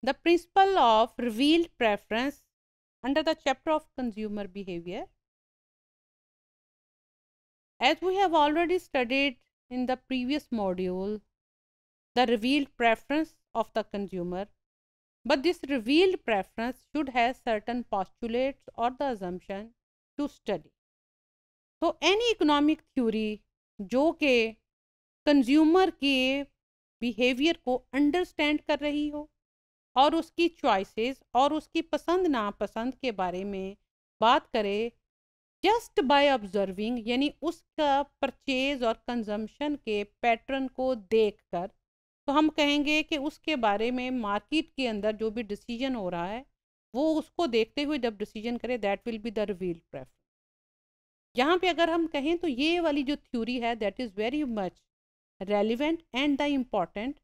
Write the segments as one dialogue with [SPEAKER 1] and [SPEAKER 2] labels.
[SPEAKER 1] The principle of revealed preference under the chapter of consumer behavior. As we have already studied in the previous module, the revealed preference of the consumer, but this revealed preference should have certain postulates or the assumption to study. So any economic theory, जो के consumer के behavior को understand कर रही हो और उसकी choices और उसकी पसंद नापसंद के बारे में बात करें जस्ट बाय ऑब्जर्विंग यानी उसका परचेज और कंजम्पशन के पैटर्न को देखकर तो हम कहेंगे कि उसके बारे में मार्केट के अंदर जो भी डिसीजन हो रहा है वो उसको देखते हुए जब डिसीजन करे that will be the reveal preference यहाँ पे अगर हम कहें तो ये वाली जो थ्योरी है that is very much relevant and the important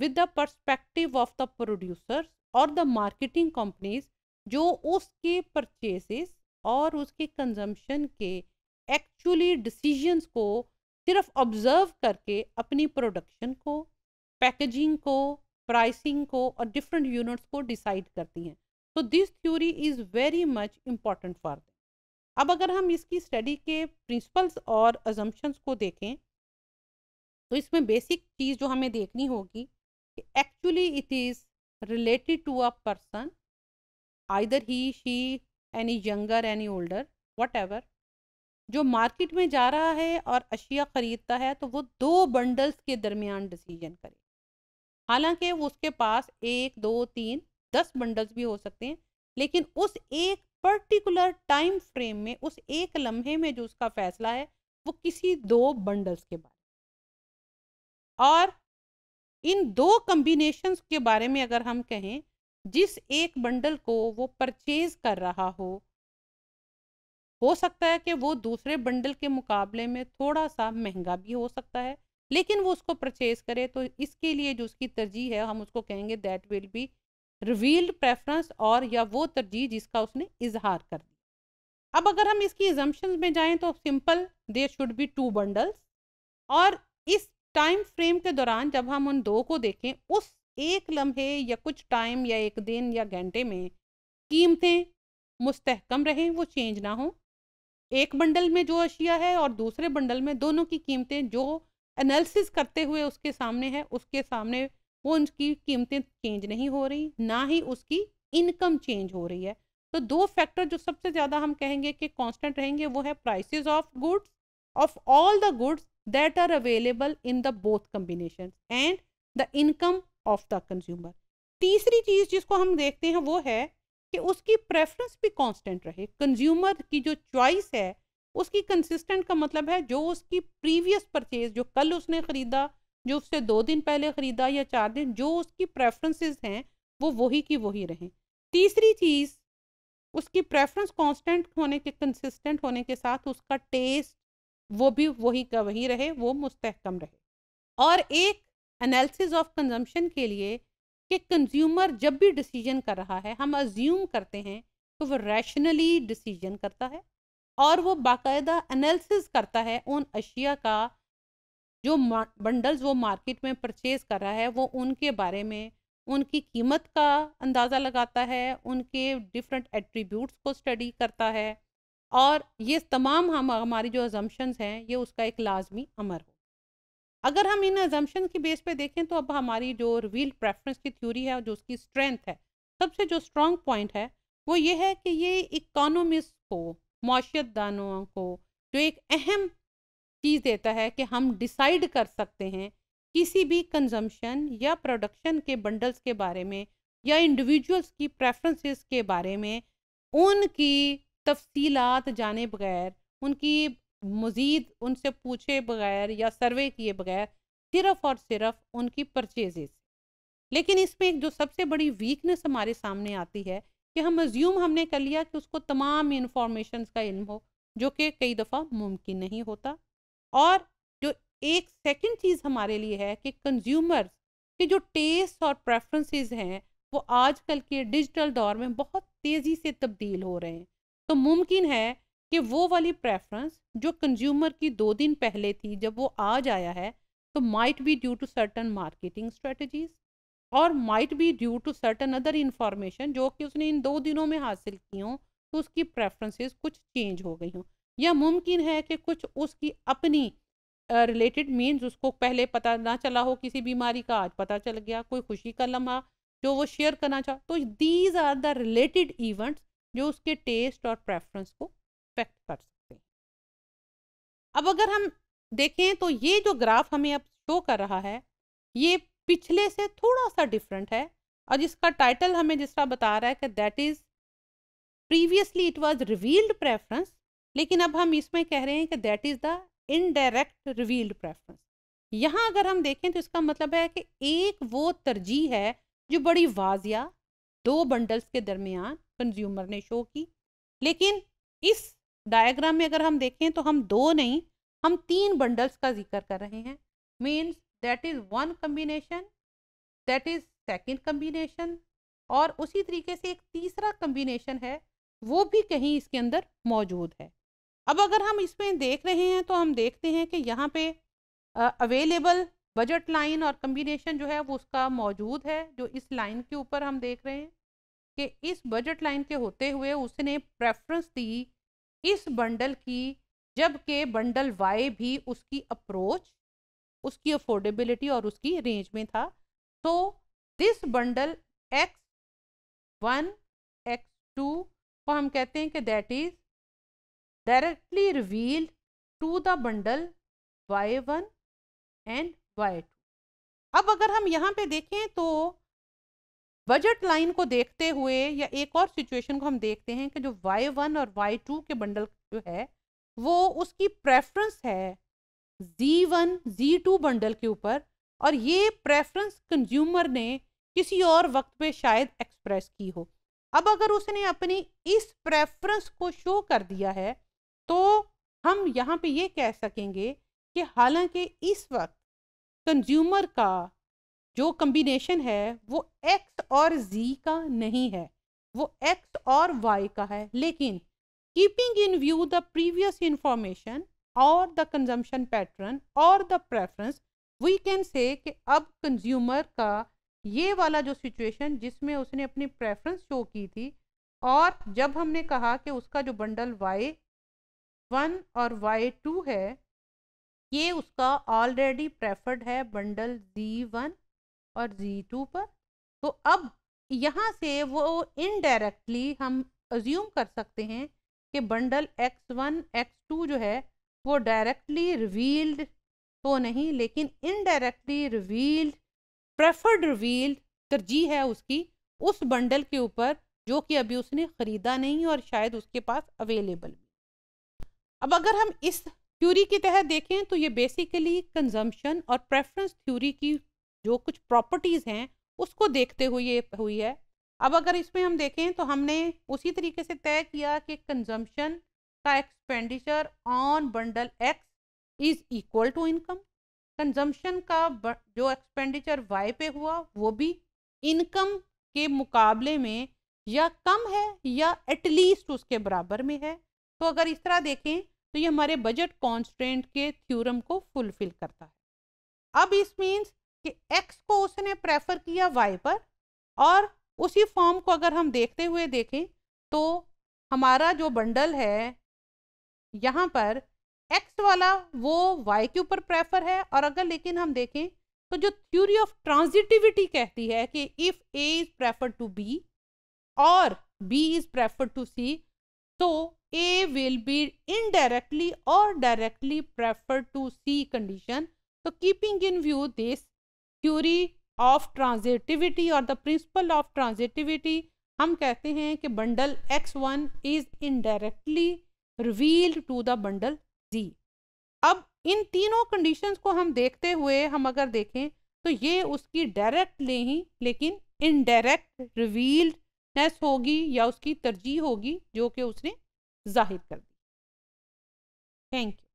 [SPEAKER 1] with the perspective of the producers और द मार्केटिंग कंपनीज जो उसके परचेस और उसके कंजम्पन के एक्चुअली डिसीजंस को सिर्फ ऑब्जर्व करके अपनी प्रोडक्शन को पैकेजिंग को प्राइसिंग को और डिफरेंट यूनिट्स को डिसाइड करती हैं तो this theory is very much important for them अब अगर हम इसकी स्टडी के प्रिंसिपल्स और अजम्पन्स को देखें तो इसमें बेसिक चीज़ जो हमें देखनी होगी actually it is related to a person either he she any younger any older whatever जो मार्केट में जा रहा है और अशिया ख़रीदता है तो वो दो बंडल्स के दरमियान डिसीजन करे हालांकि उसके पास एक दो तीन दस बंडल्स भी हो सकते हैं लेकिन उस एक पर्टिकुलर टाइम फ्रेम में उस एक लम्हे में जो उसका फैसला है वो किसी दो बंडल्स के बारे और इन दो कम्बिनेशन के बारे में अगर हम कहें जिस एक बंडल को वो परचेज कर रहा हो हो सकता है कि वो दूसरे बंडल के मुकाबले में थोड़ा सा महंगा भी हो सकता है लेकिन वो उसको परचेज करे तो इसके लिए जो उसकी तरजीह है हम उसको कहेंगे that will be revealed preference और या वो तरजीह जिसका उसने इजहार कर दिया अब अगर हम इसकी एजम्पन्स में जाएं तो simple there should be two bundles और इस टाइम फ्रेम के दौरान जब हम उन दो को देखें उस एक लम्हे या कुछ टाइम या एक दिन या घंटे में कीमतें मुस्तहकम रहें वो चेंज ना हो एक बंडल में जो अशिया है और दूसरे बंडल में दोनों की कीमतें जो एनालिसिस करते हुए उसके सामने है उसके सामने वो उनकी कीमतें चेंज नहीं हो रही ना ही उसकी इनकम चेंज हो रही है तो दो फैक्टर जो सबसे ज़्यादा हम कहेंगे कि कांस्टेंट रहेंगे वो है prices of goods of all the goods that are available in the both combinations and the income of the consumer तीसरी चीज जिसको हम देखते हैं वो है कि उसकी प्रेफरेंस भी कांस्टेंट रहे कंज्यूमर की जो चॉइस है उसकी कंसिस्टेंट का मतलब है जो उसकी प्रीवियस परचेज जो कल उसने ख़रीदा जो उससे दो दिन पहले ख़रीदा या चार दिन जो उसकी प्रेफरेंसेस हैं वो वही की वही रहें तीसरी चीज़ उसकी प्रेफरेंस कांस्टेंट होने के कंसिस्टेंट होने के साथ उसका टेस्ट वो भी वही का वही रहे वो मुस्तकम रहे और एक एनालिसिस ऑफ कंजम्पशन के लिए कि कंज्यूमर जब भी डिसीजन कर रहा है हम अज्यूम करते हैं तो वो रैशनली डिसीजन करता है और वो बाकायदा एनालिसिस करता है उन अशिया का जो बंडल्स वो मार्केट में परचेज कर रहा है वो उनके बारे में उनकी कीमत का अंदाज़ा लगाता है उनके डिफरेंट एट्रीब्यूट्स को स्टडी करता है और ये तमाम हम हमारी जो अजम्पन्स हैं ये उसका एक लाजमी अमर हो अगर हम इन अजम्पन की बेस पे देखें तो अब हमारी जो रिवील प्रेफरेंस की थ्योरी है जो उसकी स्ट्रेंथ है सबसे जो स्ट्रॉन्ग पॉइंट है वो ये है कि ये इकोनॉमिस्ट को माशतदानों को जो एक अहम चीज़ देता है कि हम डिसाइड कर सकते हैं किसी भी कंजम्पशन या प्रोडक्शन के बंडल्स के बारे में या इंडिविजुअल्स की प्रेफरेंसेस के बारे में उनकी तफसीलात जाने बगैर उनकी मज़ीद उनसे पूछे बगैर या सर्वे किए बगैर सिर्फ और सिर्फ उनकी परचेजेस लेकिन इसमें एक जो सबसे बड़ी वीकनेस हमारे सामने आती है कि हम अज्यूम हमने कर लिया कि उसको तमाम इन्फॉर्मेशन का इल्म हो जो कि कई दफ़ा मुमकिन नहीं होता और जो एक सेकंड चीज़ हमारे लिए है कि कंज्यूमर्स के जो टेस्ट और प्रेफरेंसेस हैं वो आजकल के डिजिटल दौर में बहुत तेज़ी से तब्दील हो रहे हैं तो मुमकिन है कि वो वाली प्रेफरेंस जो कंज्यूमर की दो दिन पहले थी जब वो आज आया है तो might be due to certain marketing strategies और might be due to certain other information जो कि उसने इन दो दिनों में हासिल की हों तो उसकी प्रेफरेंसेस कुछ चेंज हो गई हों या मुमकिन है कि कुछ उसकी अपनी रिलेटेड uh, मीन्स उसको पहले पता ना चला हो किसी बीमारी का आज पता चल गया कोई खुशी का लम्हा जो वो शेयर करना चाह तो these are the related events जो उसके टेस्ट और प्रेफरेंस को इफेक्ट कर सकते हैं अब अगर हम देखें तो ये जो ग्राफ हमें अब शो कर रहा है ये पिछले से थोड़ा सा डिफरेंट है और जिसका टाइटल हमें जिस बता रहा है कि that is previously it was revealed preference लेकिन अब हम इसमें कह रहे हैं कि that is the indirect revealed preference यहाँ अगर हम देखें तो इसका मतलब है कि एक वो तरजीह है जो बड़ी वाजिया दो बंडल्स के दरमियान कंज्यूमर ने शो की लेकिन इस डायग्राम में अगर हम देखें तो हम दो नहीं हम तीन बंडल्स का जिक्र कर रहे हैं means that is one combination that is second combination और उसी तरीके से एक तीसरा कम्बिनेशन है वो भी कहीं इसके अंदर मौजूद है अब अगर हम इसमें देख रहे हैं तो हम देखते हैं कि यहाँ पे अवेलेबल बजट लाइन और कम्बिनेशन जो है वो उसका मौजूद है जो इस लाइन के ऊपर हम देख रहे हैं कि इस बजट लाइन के होते हुए उसने प्रेफरेंस दी इस बंडल की जबकि बंडल वाई भी उसकी अप्रोच उसकी अफोर्डेबिलिटी और उसकी रेंज में था तो this bundle X one X two को हम कहते हैं कि that is directly revealed to the bundle Y one and Y two अब अगर हम यहाँ पे देखें तो बजट लाइन को देखते हुए या एक और सिचुएशन को हम देखते हैं कि जो वाई वन और वाई टू के बंडल जो है वो उसकी प्रेफरेंस है G one G two bundle के ऊपर और ये प्रेफरेंस कंज्यूमर ने किसी और वक्त पे शायद एक्सप्रेस की हो अब अगर उसने अपनी इस प्रेफरेंस को शो कर दिया है तो हम यहाँ पे ये कह सकेंगे कि हालांकि इस वक्त कंज्यूमर का जो कम्बिनेशन है वो एक्स और जी का नहीं है वो एक्स और वाई का है लेकिन keeping in view the previous information और द कंजम्पशन पैटर्न और the preference we can say कि अब कंज्यूमर का ये वाला जो सिचुएशन जिसमें उसने अपनी प्रेफरेंस शो की थी और जब हमने कहा कि उसका जो बंडल वाई वन और वाई टू है ये उसका ऑलरेडी प्रेफर्ड है बंडल जी वन और जी टू पर तो अब यहाँ से वो इनडायरेक्टली हम अज्यूम कर सकते हैं कि bundle X one X two जो है वो डायरेक्टली रिवील्ड तो नहीं लेकिन इनडायरेक्टली रिवील्ड प्रेफर्ड रिवील्ड तरजीह है उसकी उस बंडल के ऊपर जो कि अभी उसने ख़रीदा नहीं और शायद उसके पास अवेलेबल अब अगर हम इस थ्योरी के तहत देखें तो ये बेसिकली कंजम्पशन और प्रेफरेंस थ्योरी की जो कुछ प्रॉपर्टीज़ हैं उसको देखते हुए हुई है अब अगर इसमें हम देखें तो हमने उसी तरीके से तय किया कि कंजम्पशन का expenditure on bundle X is equal to income consumption का जो एक्सपेंडिचर वाई पे हुआ वो भी इनकम के मुकाबले में या कम है या एटलीस्ट उसके बराबर में है तो अगर इस तरह देखें तो ये हमारे बजट कॉन्स्टेंट के थ्योरम को फुलफिल करता है अब इस मीन्स कि एक्स को उसने प्रेफर किया वाई पर और उसी फॉर्म को अगर हम देखते हुए देखें तो हमारा जो बंडल है यहाँ पर एक्स वाला वो वाई के ऊपर प्रेफर है और अगर लेकिन हम देखें तो जो थ्योरी ऑफ ट्रांजिटिविटी कहती है कि if A is prefer to B और B is prefer to C तो ए विल बी इनडायरेक्टली और directly prefer to C condition तो keeping in view this theory of transitivity और द प्रिंसिपल ऑफ ट्रांजिटिविटी हम कहते हैं कि bundle X one is indirectly revealed to the bundle G अब इन तीनों कंडीशन को हम देखते हुए हम अगर देखें तो ये उसकी डायरेक्ट ले ही लेकिन इनडायरेक्ट रिवील्ड नेस होगी या उसकी तरजीह होगी जो कि उसने जाहिर कर दी थैंक यू